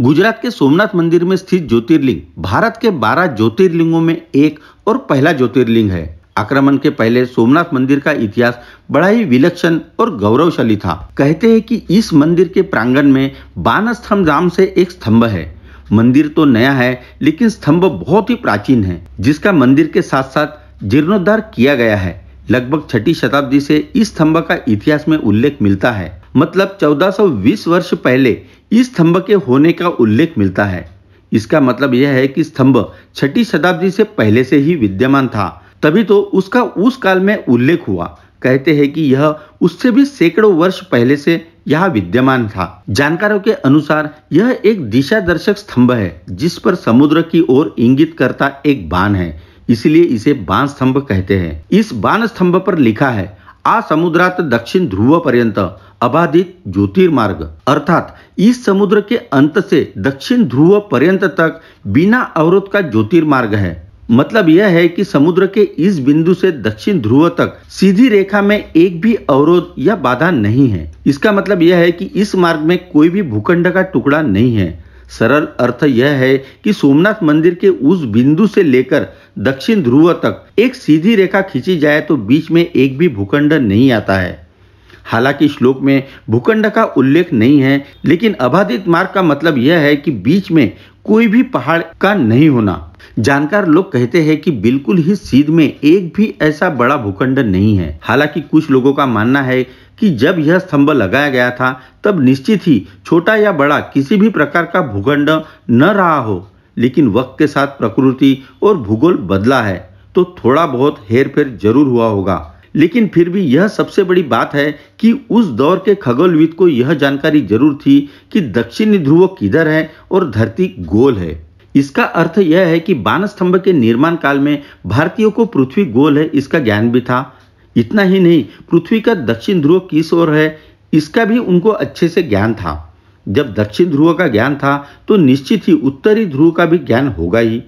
गुजरात के सोमनाथ मंदिर में स्थित ज्योतिर्लिंग भारत के 12 ज्योतिर्लिंगों में एक और पहला ज्योतिर्लिंग है आक्रमण के पहले सोमनाथ मंदिर का इतिहास बड़ा ही विलक्षण और गौरवशाली था कहते हैं कि इस मंदिर के प्रांगण में बान स्तंभ नाम से एक स्तंभ है मंदिर तो नया है लेकिन स्तंभ बहुत ही प्राचीन है जिसका मंदिर के साथ साथ जीर्णोद्धार किया गया है लगभग छठी शताब्दी से इस स्तंभ का इतिहास में उल्लेख मिलता है मतलब 1420 वर्ष पहले इस स्तंभ के होने का उल्लेख मिलता है इसका मतलब यह है कि स्तंभ छठी शताब्दी से पहले से ही विद्यमान था तभी तो उसका उस काल में उल्लेख हुआ कहते हैं कि यह उससे भी सैकड़ों वर्ष पहले से यह विद्यमान था जानकारों के अनुसार यह एक दिशा दर्शक स्तंभ है जिस पर समुद्र की ओर इंगित करता एक बाण है इसलिए इसे बाण स्तंभ कहते हैं इस बाण स्तंभ पर लिखा है आ समुद्रात दक्षिण ध्रुव पर्यंत अबाधित ज्योतिर्मार्ग अर्थात इस समुद्र के अंत से दक्षिण ध्रुव पर्यंत तक बिना अवरोध का ज्योतिर्मार्ग है मतलब यह है कि समुद्र के इस बिंदु से दक्षिण ध्रुव तक सीधी रेखा में एक भी अवरोध या बाधा नहीं है इसका मतलब यह है कि इस मार्ग में कोई भी भूखंड का टुकड़ा नहीं है सरल अर्थ यह है कि सोमनाथ मंदिर के उस बिंदु से लेकर दक्षिण ध्रुव तक एक सीधी रेखा खींची जाए तो बीच में एक भी भूखंड नहीं आता है हालांकि श्लोक में भूखंड का उल्लेख नहीं है लेकिन अबाधित मार्ग का मतलब यह है कि बीच में कोई भी पहाड़ का नहीं होना जानकार लोग कहते हैं कि बिल्कुल ही सीध में एक भी ऐसा बड़ा भूखंड नहीं है हालांकि कुछ लोगों का मानना है कि जब यह स्तंभ लगाया गया था तब निश्चित ही छोटा या बड़ा किसी भी प्रकार का भूखंड न रहा हो लेकिन वक्त के साथ प्रकृति और भूगोल बदला है तो थोड़ा बहुत हेर फेर जरूर हुआ होगा लेकिन फिर भी यह सबसे बड़ी बात है कि उस दौर के खगोलविद को यह जानकारी जरूर थी कि दक्षिणी ध्रुव किधर है और धरती गोल है इसका अर्थ यह है कि बान स्तंभ के निर्माण काल में भारतीयों को पृथ्वी गोल है इसका ज्ञान भी था इतना ही नहीं पृथ्वी का दक्षिण ध्रुव किस ओर है इसका भी उनको अच्छे से ज्ञान था जब दक्षिण ध्रुव का ज्ञान था तो निश्चित ही उत्तरी ध्रुव का भी ज्ञान होगा ही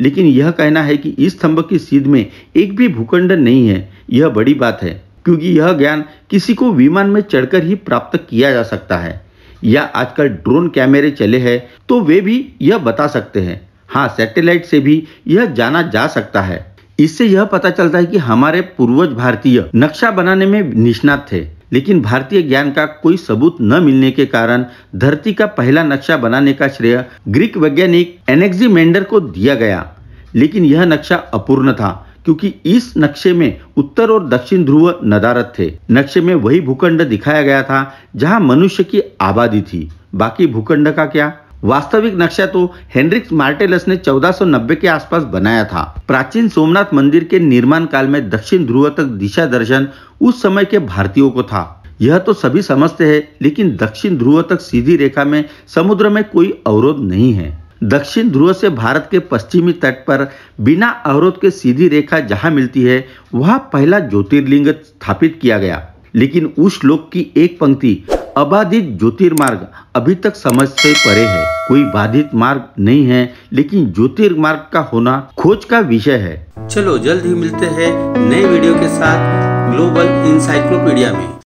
लेकिन यह कहना है कि इस स्तंभ की सीध में एक भी भूखंड नहीं है यह बड़ी बात है क्योंकि यह ज्ञान किसी को विमान में चढ़कर ही प्राप्त किया जा सकता है या आजकल ड्रोन कैमरे चले हैं तो वे भी यह बता सकते हैं हाँ सैटेलाइट से भी यह जाना जा सकता है इससे यह पता चलता है कि हमारे पूर्वज भारतीय नक्शा बनाने में निष्णात थे लेकिन भारतीय ज्ञान का कोई सबूत न मिलने के कारण धरती का पहला नक्शा बनाने का श्रेय ग्रीक वैज्ञानिक एनेक्जीमेंडर को दिया गया लेकिन यह नक्शा अपूर्ण था क्योंकि इस नक्शे में उत्तर और दक्षिण ध्रुव नदारत थे नक्शे में वही भूखंड दिखाया गया था जहां मनुष्य की आबादी थी बाकी भूखंड का क्या वास्तविक नक्शा तो हेनरिक्स मार्टेलस ने 1490 के आसपास बनाया था प्राचीन सोमनाथ मंदिर के निर्माण काल में दक्षिण ध्रुव तक दिशा दर्शन उस समय के भारतीयों को था यह तो सभी समझते हैं लेकिन दक्षिण ध्रुव तक सीधी रेखा में समुद्र में कोई अवरोध नहीं है दक्षिण ध्रुव से भारत के पश्चिमी तट पर बिना अवरोध के सीधी रेखा जहां मिलती है वहाँ पहला ज्योतिर्लिंग स्थापित किया गया लेकिन उस श्लोक की एक पंक्ति अबाधित ज्योतिर्मार्ग अभी तक समझ से परे है कोई बाधित मार्ग नहीं है लेकिन ज्योतिर्मार्ग का होना खोज का विषय है चलो जल्द ही मिलते हैं नए वीडियो के साथ ग्लोबल इंसाइक्लोपीडिया में